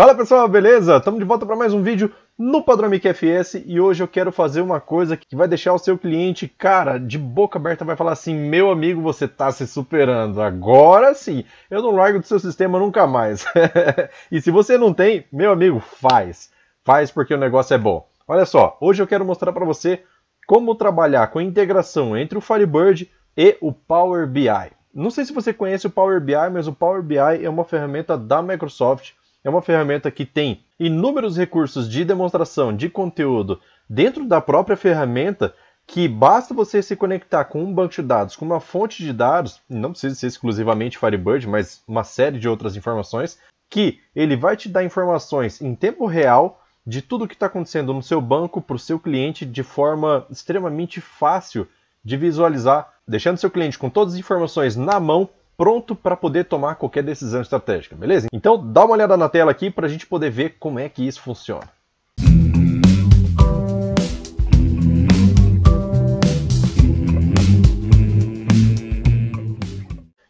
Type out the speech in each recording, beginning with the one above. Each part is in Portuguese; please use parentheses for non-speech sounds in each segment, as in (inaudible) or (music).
Fala pessoal, beleza? Estamos de volta para mais um vídeo no Padronic FS e hoje eu quero fazer uma coisa que vai deixar o seu cliente, cara, de boca aberta, vai falar assim, meu amigo, você está se superando, agora sim, eu não largo do seu sistema nunca mais. (laughs) e se você não tem, meu amigo, faz, faz porque o negócio é bom. Olha só, hoje eu quero mostrar para você como trabalhar com a integração entre o Firebird e o Power BI. Não sei se você conhece o Power BI, mas o Power BI é uma ferramenta da Microsoft é uma ferramenta que tem inúmeros recursos de demonstração de conteúdo dentro da própria ferramenta que basta você se conectar com um banco de dados, com uma fonte de dados, não precisa ser exclusivamente Firebird, mas uma série de outras informações, que ele vai te dar informações em tempo real de tudo o que está acontecendo no seu banco para o seu cliente de forma extremamente fácil de visualizar, deixando seu cliente com todas as informações na mão pronto para poder tomar qualquer decisão estratégica, beleza? Então dá uma olhada na tela aqui para a gente poder ver como é que isso funciona.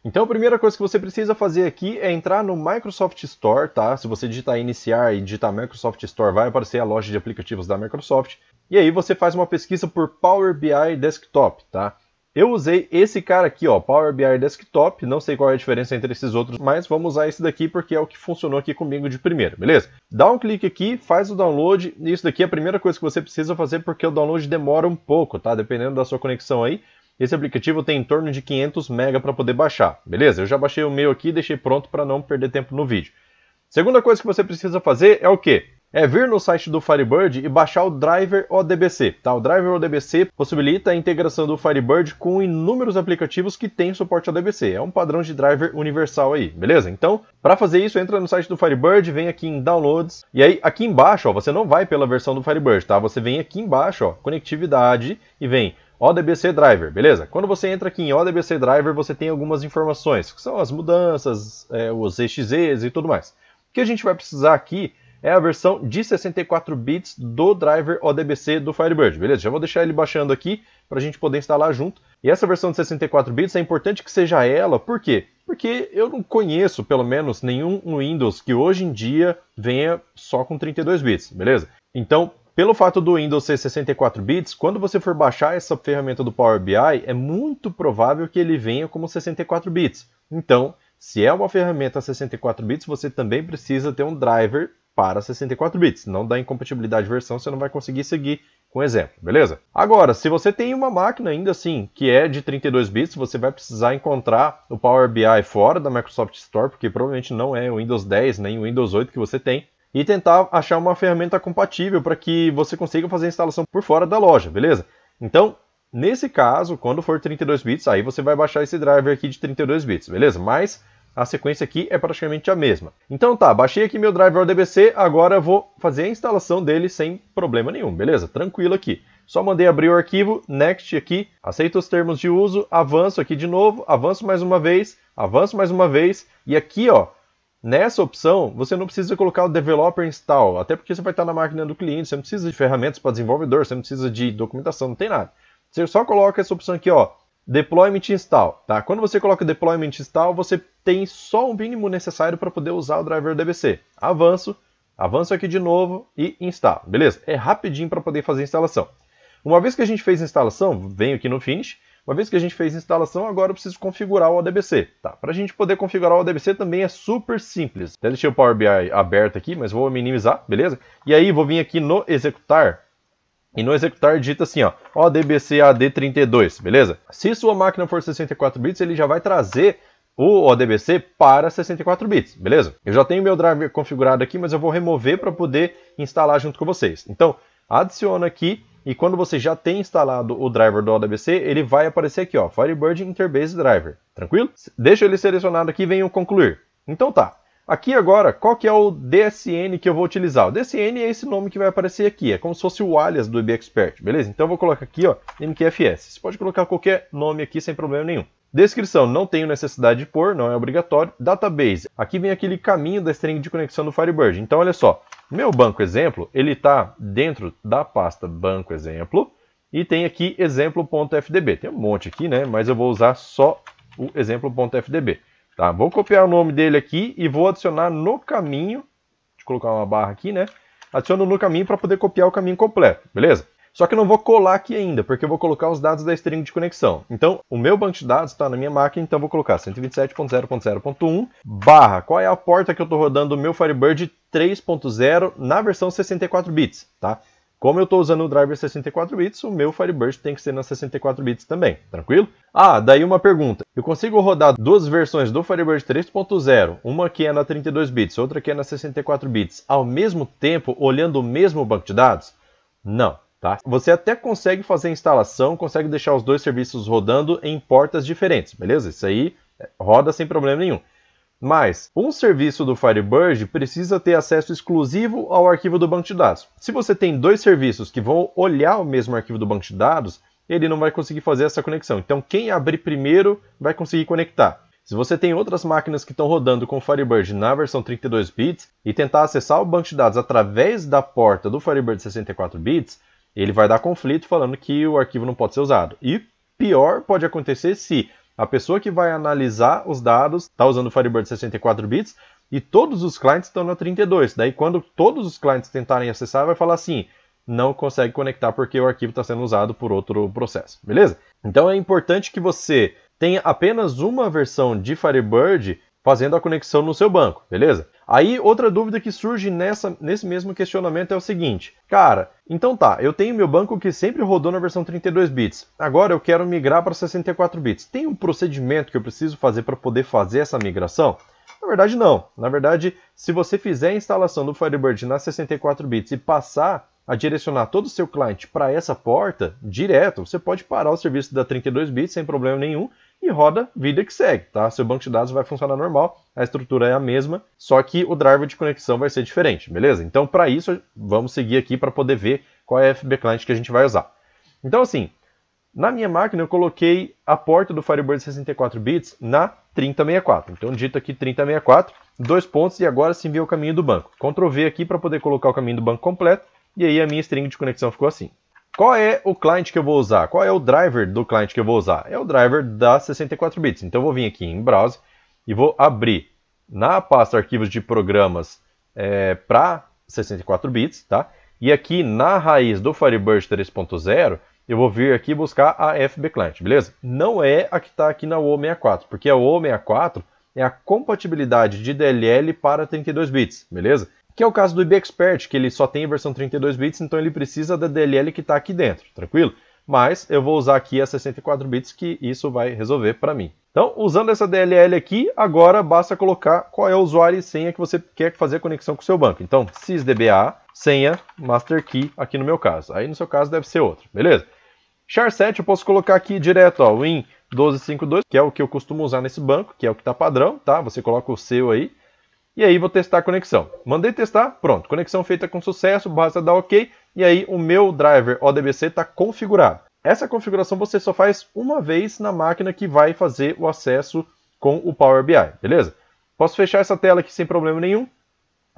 Então a primeira coisa que você precisa fazer aqui é entrar no Microsoft Store, tá? Se você digitar iniciar e digitar Microsoft Store, vai aparecer a loja de aplicativos da Microsoft. E aí você faz uma pesquisa por Power BI Desktop, tá? Eu usei esse cara aqui, ó, Power BI Desktop, não sei qual é a diferença entre esses outros, mas vamos usar esse daqui porque é o que funcionou aqui comigo de primeiro, beleza? Dá um clique aqui, faz o download, isso daqui é a primeira coisa que você precisa fazer porque o download demora um pouco, tá? Dependendo da sua conexão aí, esse aplicativo tem em torno de 500 MB para poder baixar, beleza? Eu já baixei o meu aqui e deixei pronto para não perder tempo no vídeo. Segunda coisa que você precisa fazer é o quê? é vir no site do Firebird e baixar o driver ODBC. Tá? O driver ODBC possibilita a integração do Firebird com inúmeros aplicativos que têm suporte ODBC. É um padrão de driver universal aí, beleza? Então, para fazer isso, entra no site do Firebird, vem aqui em Downloads e aí aqui embaixo, ó, você não vai pela versão do Firebird, tá? Você vem aqui embaixo, ó, conectividade e vem ODBC Driver, beleza? Quando você entra aqui em ODBC Driver, você tem algumas informações, que são as mudanças, é, os EXEs e tudo mais. O que a gente vai precisar aqui é a versão de 64 bits do driver ODBC do Firebird, beleza? Já vou deixar ele baixando aqui para a gente poder instalar junto. E essa versão de 64 bits é importante que seja ela, por quê? Porque eu não conheço, pelo menos, nenhum Windows que hoje em dia venha só com 32 bits, beleza? Então, pelo fato do Windows ser 64 bits, quando você for baixar essa ferramenta do Power BI, é muito provável que ele venha como 64 bits. Então, se é uma ferramenta 64 bits, você também precisa ter um driver para 64 bits. Não dá incompatibilidade de versão, você não vai conseguir seguir com exemplo, beleza? Agora, se você tem uma máquina ainda assim que é de 32 bits, você vai precisar encontrar o Power BI fora da Microsoft Store, porque provavelmente não é o Windows 10 nem o Windows 8 que você tem, e tentar achar uma ferramenta compatível para que você consiga fazer a instalação por fora da loja, beleza? Então, nesse caso, quando for 32 bits, aí você vai baixar esse driver aqui de 32 bits, beleza? Mas a sequência aqui é praticamente a mesma. Então tá, baixei aqui meu driver ODBC, agora vou fazer a instalação dele sem problema nenhum, beleza? Tranquilo aqui. Só mandei abrir o arquivo, next aqui, aceito os termos de uso, avanço aqui de novo, avanço mais uma vez, avanço mais uma vez, e aqui ó, Nessa opção, você não precisa colocar o developer install, até porque você vai estar na máquina do cliente, você não precisa de ferramentas para desenvolvedor, você não precisa de documentação, não tem nada. Você só coloca essa opção aqui, ó, Deployment install, tá? Quando você coloca deployment install, você tem só o mínimo necessário para poder usar o driver DBC. Avanço, avanço aqui de novo e install, beleza? É rapidinho para poder fazer a instalação. Uma vez que a gente fez a instalação, venho aqui no Finish, uma vez que a gente fez a instalação, agora eu preciso configurar o ODBC. Tá? Para a gente poder configurar o ODBC também é super simples. Até deixei o Power BI aberto aqui, mas vou minimizar, beleza? E aí vou vir aqui no executar, e no executar digita assim, ó, ODBC-AD32, beleza? Se sua máquina for 64 bits, ele já vai trazer o ODBC para 64 bits, beleza? Eu já tenho meu driver configurado aqui, mas eu vou remover para poder instalar junto com vocês. Então, adiciona aqui e quando você já tem instalado o driver do ODBC, ele vai aparecer aqui, ó, Firebird Interbase Driver, tranquilo? Deixa ele selecionado aqui e venho concluir. Então tá, Aqui agora, qual que é o DSN que eu vou utilizar? O DSN é esse nome que vai aparecer aqui, é como se fosse o alias do IB Expert, beleza? Então eu vou colocar aqui, ó, MQFS. Você pode colocar qualquer nome aqui sem problema nenhum. Descrição, não tenho necessidade de pôr, não é obrigatório. Database, aqui vem aquele caminho da string de conexão do Firebird. Então olha só, meu banco exemplo, ele está dentro da pasta banco exemplo e tem aqui exemplo.fdb. Tem um monte aqui, né? Mas eu vou usar só o exemplo.fdb. Tá, vou copiar o nome dele aqui e vou adicionar no caminho. Deixa eu colocar uma barra aqui, né? Adiciono no caminho para poder copiar o caminho completo, beleza? Só que eu não vou colar aqui ainda, porque eu vou colocar os dados da string de conexão. Então, o meu banco de dados está na minha máquina, então eu vou colocar 127.0.0.1 barra, qual é a porta que eu estou rodando o meu Firebird 3.0 na versão 64 bits, tá? Como eu estou usando o driver 64 bits, o meu Firebird tem que ser na 64 bits também, tranquilo? Ah, daí uma pergunta. Eu consigo rodar duas versões do Firebird 3.0, uma que é na 32 bits, outra que é na 64 bits, ao mesmo tempo olhando o mesmo banco de dados? Não, tá? Você até consegue fazer a instalação, consegue deixar os dois serviços rodando em portas diferentes, beleza? Isso aí eh, roda sem problema nenhum. Mas, um serviço do Firebird precisa ter acesso exclusivo ao arquivo do banco de dados. Se você tem dois serviços que vão olhar o mesmo arquivo do banco de dados, ele não vai conseguir fazer essa conexão. Então, quem abrir primeiro vai conseguir conectar. Se você tem outras máquinas que estão rodando com o Firebird na versão 32 bits e tentar acessar o banco de dados através da porta do Firebird 64 bits, ele vai dar conflito falando que o arquivo não pode ser usado. E pior pode acontecer se a pessoa que vai analisar os dados está usando o Firebird 64 bits e todos os clientes estão na 32. Daí, quando todos os clientes tentarem acessar, vai falar assim: não consegue conectar porque o arquivo está sendo usado por outro processo, beleza? Então é importante que você tenha apenas uma versão de Firebird fazendo a conexão no seu banco, beleza? Aí outra dúvida que surge nessa, nesse mesmo questionamento é o seguinte: cara, então tá, eu tenho meu banco que sempre rodou na versão 32 bits. Agora eu quero migrar para 64 bits. Tem um procedimento que eu preciso fazer para poder fazer essa migração? Na verdade não. Na verdade, se você fizer a instalação do Firebird na 64 bits e passar a direcionar todo o seu cliente para essa porta direto, você pode parar o serviço da 32 bits sem problema nenhum e roda, vida que segue, tá? Seu banco de dados vai funcionar normal, a estrutura é a mesma, só que o driver de conexão vai ser diferente, beleza? Então, para isso, vamos seguir aqui para poder ver qual é a FB Client que a gente vai usar. Então, assim, na minha máquina eu coloquei a porta do Firebird 64 bits na 3064. Então, dito aqui 3064, dois pontos e agora sim vê o caminho do banco. Ctrl V aqui para poder colocar o caminho do banco completo e aí a minha string de conexão ficou assim. Qual é o client que eu vou usar? Qual é o driver do client que eu vou usar? É o driver da 64 bits. Então eu vou vir aqui em Browse e vou abrir na pasta arquivos de programas é, para 64 bits, tá? E aqui na raiz do Firebird 3.0, eu vou vir aqui buscar a FB Client, beleza? Não é a que está aqui na O64, porque a O64 é a compatibilidade de DLL para 32 bits, beleza? que é o caso do IBExpert, que ele só tem versão 32 bits, então ele precisa da DLL que está aqui dentro, tranquilo? Mas eu vou usar aqui a 64 bits, que isso vai resolver para mim. Então, usando essa DLL aqui, agora basta colocar qual é o usuário e senha que você quer fazer a conexão com o seu banco. Então, sysdba, senha, master key, aqui no meu caso. Aí no seu caso deve ser outro, beleza? char7 eu posso colocar aqui direto, ó, win 1252, que é o que eu costumo usar nesse banco, que é o que está padrão, tá? Você coloca o seu aí e aí vou testar a conexão. Mandei testar, pronto, conexão feita com sucesso, basta dar OK, e aí o meu driver ODBC está configurado. Essa configuração você só faz uma vez na máquina que vai fazer o acesso com o Power BI, beleza? Posso fechar essa tela aqui sem problema nenhum.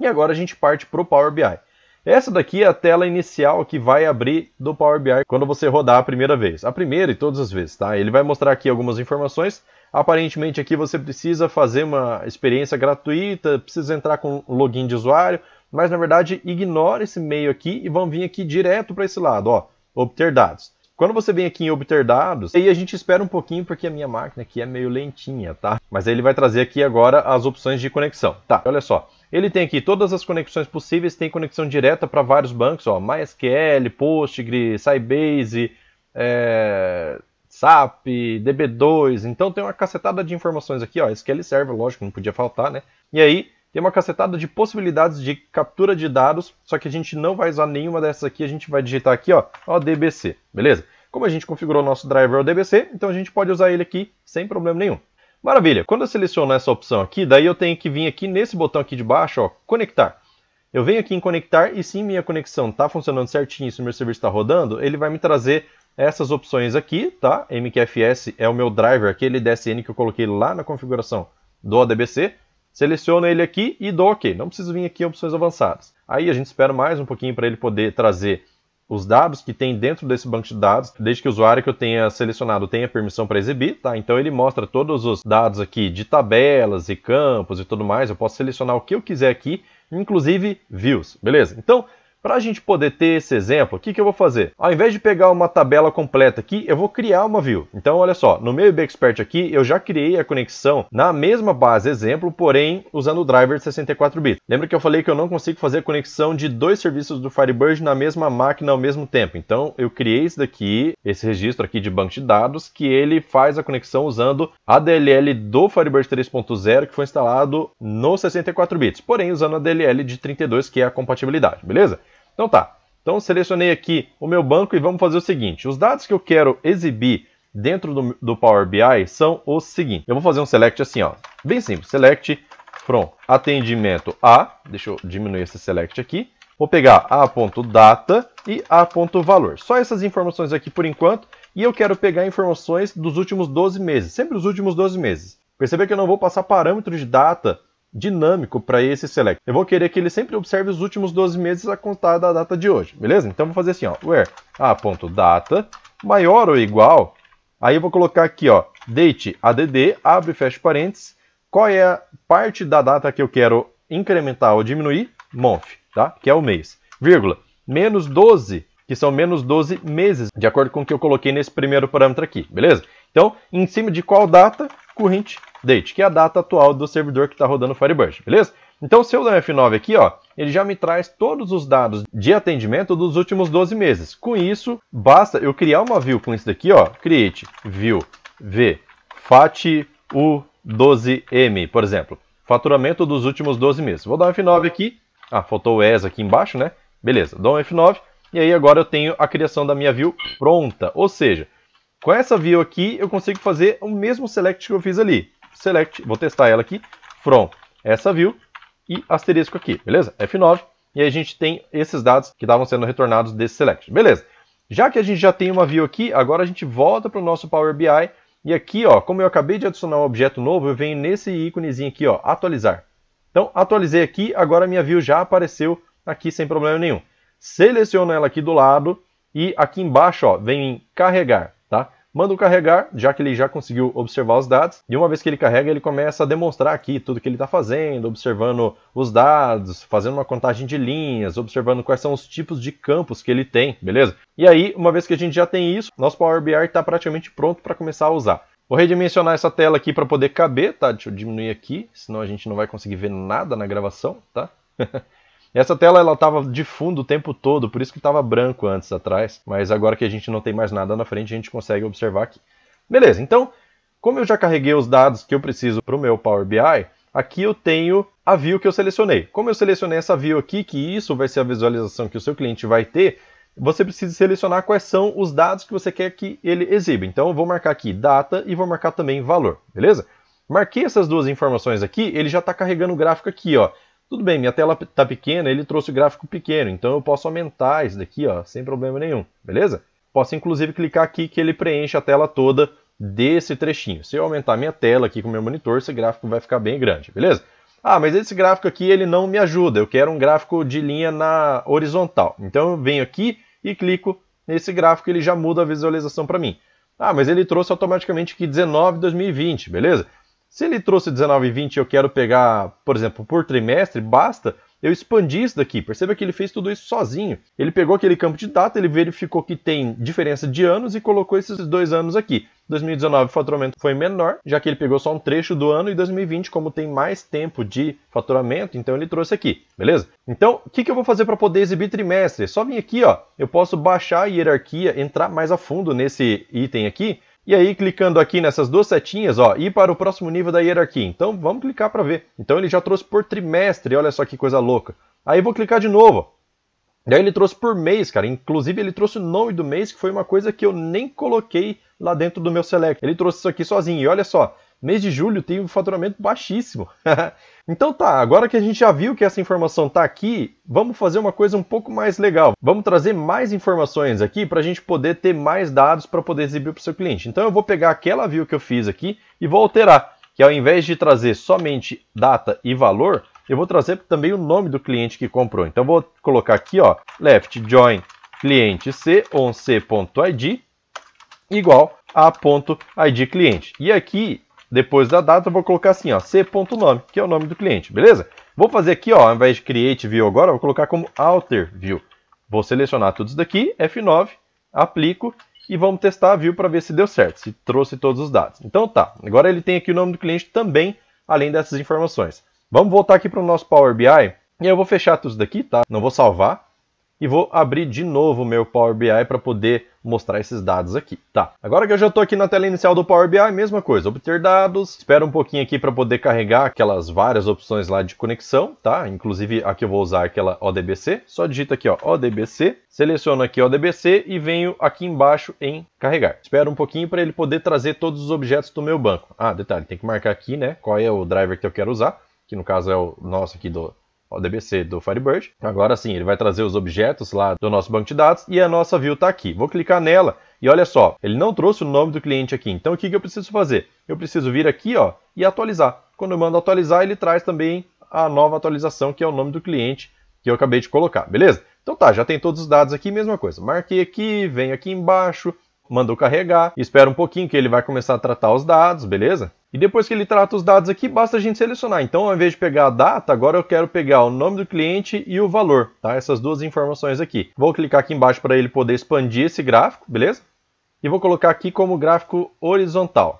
E agora a gente parte para o Power BI. Essa daqui é a tela inicial que vai abrir do Power BI quando você rodar a primeira vez. A primeira e todas as vezes, tá? Ele vai mostrar aqui algumas informações Aparentemente aqui você precisa fazer uma experiência gratuita, precisa entrar com login de usuário, mas na verdade ignora esse meio aqui e vão vir aqui direto para esse lado, ó, obter dados. Quando você vem aqui em obter dados, aí a gente espera um pouquinho porque a minha máquina aqui é meio lentinha, tá? Mas aí ele vai trazer aqui agora as opções de conexão. Tá, olha só. Ele tem aqui todas as conexões possíveis, tem conexão direta para vários bancos, ó, MySQL, Postgre, Sybase, é... SAP, DB2, então tem uma cacetada de informações aqui, ó, SQL Server, lógico, não podia faltar, né? E aí tem uma cacetada de possibilidades de captura de dados, só que a gente não vai usar nenhuma dessas aqui, a gente vai digitar aqui, ó, ó DBC, beleza? Como a gente configurou o nosso driver ao DBC, então a gente pode usar ele aqui sem problema nenhum. Maravilha, quando eu seleciono essa opção aqui, daí eu tenho que vir aqui nesse botão aqui de baixo, ó, conectar. Eu venho aqui em conectar e se minha conexão está funcionando certinho, se o meu serviço está rodando, ele vai me trazer essas opções aqui, tá? MQFS é o meu driver, aquele DSN que eu coloquei lá na configuração do ADBC. Seleciono ele aqui e dou OK. Não preciso vir aqui em opções avançadas. Aí a gente espera mais um pouquinho para ele poder trazer os dados que tem dentro desse banco de dados, desde que o usuário que eu tenha selecionado tenha permissão para exibir, tá? Então ele mostra todos os dados aqui de tabelas e campos e tudo mais. Eu posso selecionar o que eu quiser aqui, inclusive views, beleza? Então, para a gente poder ter esse exemplo, o que, que eu vou fazer? Ao invés de pegar uma tabela completa aqui, eu vou criar uma view. Então, olha só, no meu Expert aqui, eu já criei a conexão na mesma base exemplo, porém usando o driver de 64 bits. Lembra que eu falei que eu não consigo fazer a conexão de dois serviços do Firebird na mesma máquina ao mesmo tempo. Então, eu criei esse daqui, esse registro aqui de banco de dados, que ele faz a conexão usando a DLL do Firebird 3.0, que foi instalado no 64 bits, porém usando a DLL de 32, que é a compatibilidade, beleza? Então tá, então selecionei aqui o meu banco e vamos fazer o seguinte. Os dados que eu quero exibir dentro do, do Power BI são os seguintes. Eu vou fazer um select assim, ó, bem simples, select from atendimento a, deixa eu diminuir esse select aqui, vou pegar a.data e a.valor. Só essas informações aqui por enquanto, e eu quero pegar informações dos últimos 12 meses, sempre os últimos 12 meses. Perceber que eu não vou passar parâmetro de data dinâmico para esse select. Eu vou querer que ele sempre observe os últimos 12 meses a contar da data de hoje, beleza? Então vou fazer assim, ó, where a.data maior ou igual, aí eu vou colocar aqui, ó, date add, abre e fecha parênteses, qual é a parte da data que eu quero incrementar ou diminuir, month, tá? Que é o mês, vírgula, menos 12, que são menos 12 meses, de acordo com o que eu coloquei nesse primeiro parâmetro aqui, beleza? Então, em cima de qual data current date, que é a data atual do servidor que está rodando o Firebird, beleza? Então, se eu der F9 aqui, ó, ele já me traz todos os dados de atendimento dos últimos 12 meses. Com isso, basta eu criar uma view com isso daqui, ó, create view v fat u 12m, por exemplo, faturamento dos últimos 12 meses. Vou dar um F9 aqui. Ah, faltou o ES aqui embaixo, né? Beleza, dou um F9 e aí agora eu tenho a criação da minha view pronta, ou seja, com essa view aqui, eu consigo fazer o mesmo select que eu fiz ali. Select, vou testar ela aqui, from essa view e asterisco aqui, beleza? F9, e aí a gente tem esses dados que estavam sendo retornados desse select, beleza? Já que a gente já tem uma view aqui, agora a gente volta para o nosso Power BI, e aqui, ó, como eu acabei de adicionar um objeto novo, eu venho nesse íconezinho aqui, ó, atualizar. Então, atualizei aqui, agora minha view já apareceu aqui sem problema nenhum. Seleciono ela aqui do lado e aqui embaixo, ó, vem em carregar tá? Manda carregar, já que ele já conseguiu observar os dados, e uma vez que ele carrega, ele começa a demonstrar aqui tudo que ele está fazendo, observando os dados, fazendo uma contagem de linhas, observando quais são os tipos de campos que ele tem, beleza? E aí, uma vez que a gente já tem isso, nosso Power BI está praticamente pronto para começar a usar. Vou redimensionar essa tela aqui para poder caber, tá? Deixa eu diminuir aqui, senão a gente não vai conseguir ver nada na gravação, tá? (laughs) essa tela ela tava de fundo o tempo todo, por isso que estava branco antes atrás, mas agora que a gente não tem mais nada na frente, a gente consegue observar aqui. Beleza, então, como eu já carreguei os dados que eu preciso para o meu Power BI, aqui eu tenho a view que eu selecionei. Como eu selecionei essa view aqui, que isso vai ser a visualização que o seu cliente vai ter, você precisa selecionar quais são os dados que você quer que ele exiba. Então eu vou marcar aqui data e vou marcar também valor, beleza? Marquei essas duas informações aqui, ele já está carregando o gráfico aqui, ó. Tudo bem, minha tela está pequena, ele trouxe o gráfico pequeno, então eu posso aumentar isso daqui ó, sem problema nenhum, beleza? Posso inclusive clicar aqui que ele preenche a tela toda desse trechinho. Se eu aumentar minha tela aqui com o meu monitor, esse gráfico vai ficar bem grande, beleza? Ah, mas esse gráfico aqui ele não me ajuda, eu quero um gráfico de linha na horizontal. Então eu venho aqui e clico nesse gráfico, ele já muda a visualização para mim. Ah, mas ele trouxe automaticamente aqui 19 2020, beleza? Se ele trouxe 19 e 20 eu quero pegar, por exemplo, por trimestre, basta eu expandir isso daqui. Perceba que ele fez tudo isso sozinho. Ele pegou aquele campo de data, ele verificou que tem diferença de anos e colocou esses dois anos aqui. 2019 o faturamento foi menor, já que ele pegou só um trecho do ano, e 2020, como tem mais tempo de faturamento, então ele trouxe aqui, beleza? Então, o que, que eu vou fazer para poder exibir trimestre? Só vim aqui, ó, eu posso baixar a hierarquia, entrar mais a fundo nesse item aqui, e aí, clicando aqui nessas duas setinhas, ó, ir para o próximo nível da hierarquia. Então, vamos clicar para ver. Então, ele já trouxe por trimestre, olha só que coisa louca. Aí, vou clicar de novo. Daí, ele trouxe por mês, cara. Inclusive, ele trouxe o nome do mês, que foi uma coisa que eu nem coloquei lá dentro do meu select. Ele trouxe isso aqui sozinho. E olha só, mês de julho tem um faturamento baixíssimo. (laughs) então tá, agora que a gente já viu que essa informação tá aqui, vamos fazer uma coisa um pouco mais legal. Vamos trazer mais informações aqui para a gente poder ter mais dados para poder exibir para o seu cliente. Então eu vou pegar aquela view que eu fiz aqui e vou alterar, que ao invés de trazer somente data e valor, eu vou trazer também o nome do cliente que comprou. Então vou colocar aqui, ó, left join cliente c onc.id igual a.id cliente. E aqui depois da data, eu vou colocar assim, ó, c.nome, que é o nome do cliente, beleza? Vou fazer aqui, ó, ao invés de create view agora, vou colocar como alter view. Vou selecionar tudo isso daqui, F9, aplico e vamos testar a view para ver se deu certo, se trouxe todos os dados. Então tá, agora ele tem aqui o nome do cliente também, além dessas informações. Vamos voltar aqui para o nosso Power BI e eu vou fechar tudo isso daqui, tá? Não vou salvar, e vou abrir de novo o meu Power BI para poder mostrar esses dados aqui. Tá, agora que eu já estou aqui na tela inicial do Power BI, mesma coisa, obter dados, espera um pouquinho aqui para poder carregar aquelas várias opções lá de conexão, tá? Inclusive a que eu vou usar aquela ODBC, só digita aqui ó, ODBC, seleciono aqui ODBC e venho aqui embaixo em carregar. Espera um pouquinho para ele poder trazer todos os objetos do meu banco. Ah, detalhe, tem que marcar aqui, né, qual é o driver que eu quero usar, que no caso é o nosso aqui do ODBC do Firebird. Agora sim, ele vai trazer os objetos lá do nosso banco de dados e a nossa view está aqui. Vou clicar nela e olha só, ele não trouxe o nome do cliente aqui. Então o que, que eu preciso fazer? Eu preciso vir aqui ó, e atualizar. Quando eu mando atualizar, ele traz também a nova atualização, que é o nome do cliente que eu acabei de colocar, beleza? Então tá, já tem todos os dados aqui, mesma coisa. Marquei aqui, venho aqui embaixo, mandou carregar, espera um pouquinho que ele vai começar a tratar os dados, beleza? E depois que ele trata os dados aqui, basta a gente selecionar. Então, ao invés de pegar a data, agora eu quero pegar o nome do cliente e o valor, tá? Essas duas informações aqui. Vou clicar aqui embaixo para ele poder expandir esse gráfico, beleza? E vou colocar aqui como gráfico horizontal.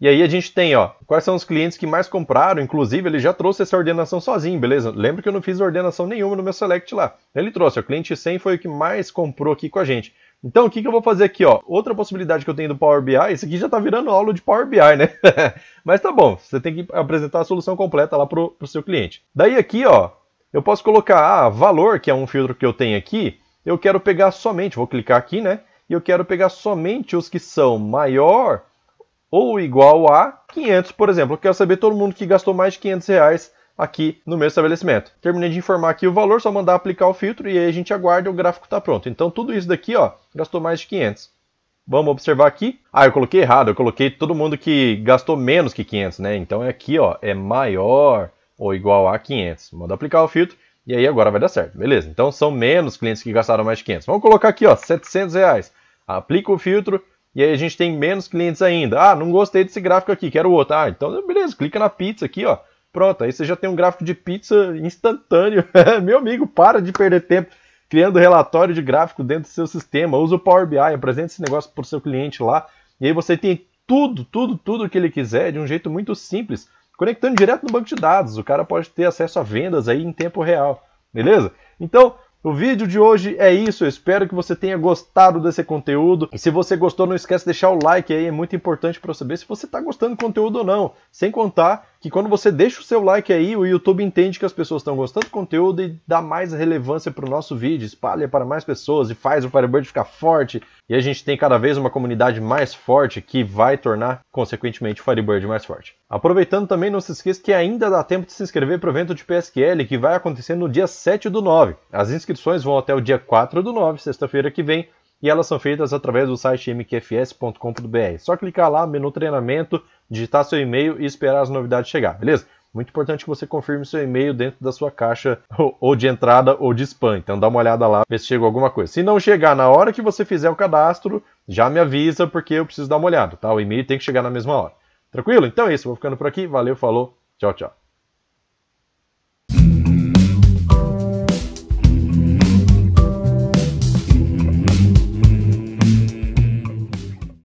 E aí a gente tem, ó, quais são os clientes que mais compraram, inclusive ele já trouxe essa ordenação sozinho, beleza? Lembra que eu não fiz ordenação nenhuma no meu select lá. Ele trouxe, o cliente 100 foi o que mais comprou aqui com a gente. Então, o que, que eu vou fazer aqui, ó? Outra possibilidade que eu tenho do Power BI, isso aqui já está virando aula de Power BI, né? (laughs) Mas tá bom, você tem que apresentar a solução completa lá pro, o seu cliente. Daí aqui, ó, eu posso colocar ah, valor, que é um filtro que eu tenho aqui, eu quero pegar somente, vou clicar aqui, né? E eu quero pegar somente os que são maior ou igual a 500, por exemplo. Eu quero saber todo mundo que gastou mais de 500 reais aqui no mesmo estabelecimento. Terminei de informar aqui o valor, só mandar aplicar o filtro e aí a gente aguarda o gráfico tá pronto. Então tudo isso daqui ó, gastou mais de 500. Vamos observar aqui. Ah, eu coloquei errado, eu coloquei todo mundo que gastou menos que 500, né? Então é aqui ó, é maior ou igual a 500. Manda aplicar o filtro e aí agora vai dar certo, beleza? Então são menos clientes que gastaram mais de 500. Vamos colocar aqui ó, 700 reais. Aplica o filtro e aí a gente tem menos clientes ainda. Ah, não gostei desse gráfico aqui, quero outro. Ah, então beleza, clica na pizza aqui, ó. Pronto, aí você já tem um gráfico de pizza instantâneo. (laughs) Meu amigo, para de perder tempo criando relatório de gráfico dentro do seu sistema. Usa o Power BI, apresenta esse negócio para o seu cliente lá. E aí você tem tudo, tudo, tudo que ele quiser de um jeito muito simples, conectando direto no banco de dados. O cara pode ter acesso a vendas aí em tempo real, beleza? Então, o vídeo de hoje é isso, eu espero que você tenha gostado desse conteúdo. E se você gostou, não esquece de deixar o like aí, é muito importante para eu saber se você está gostando do conteúdo ou não. Sem contar que quando você deixa o seu like aí, o YouTube entende que as pessoas estão gostando do conteúdo e dá mais relevância para o nosso vídeo, espalha para mais pessoas e faz o Firebird ficar forte. E a gente tem cada vez uma comunidade mais forte que vai tornar, consequentemente, o Firebird mais forte. Aproveitando também, não se esqueça que ainda dá tempo de se inscrever para o evento de PSQL que vai acontecer no dia 7 do 9. As inscrições vão até o dia 4 do 9, sexta-feira que vem, e elas são feitas através do site mqfs.com.br. Só clicar lá, menu treinamento, digitar seu e-mail e esperar as novidades chegar, beleza? Muito importante que você confirme seu e-mail dentro da sua caixa ou de entrada ou de spam. Então dá uma olhada lá, ver se chegou alguma coisa. Se não chegar na hora que você fizer o cadastro, já me avisa porque eu preciso dar uma olhada, tá? O e-mail tem que chegar na mesma hora. Tranquilo? Então é isso, vou ficando por aqui. Valeu, falou. Tchau, tchau.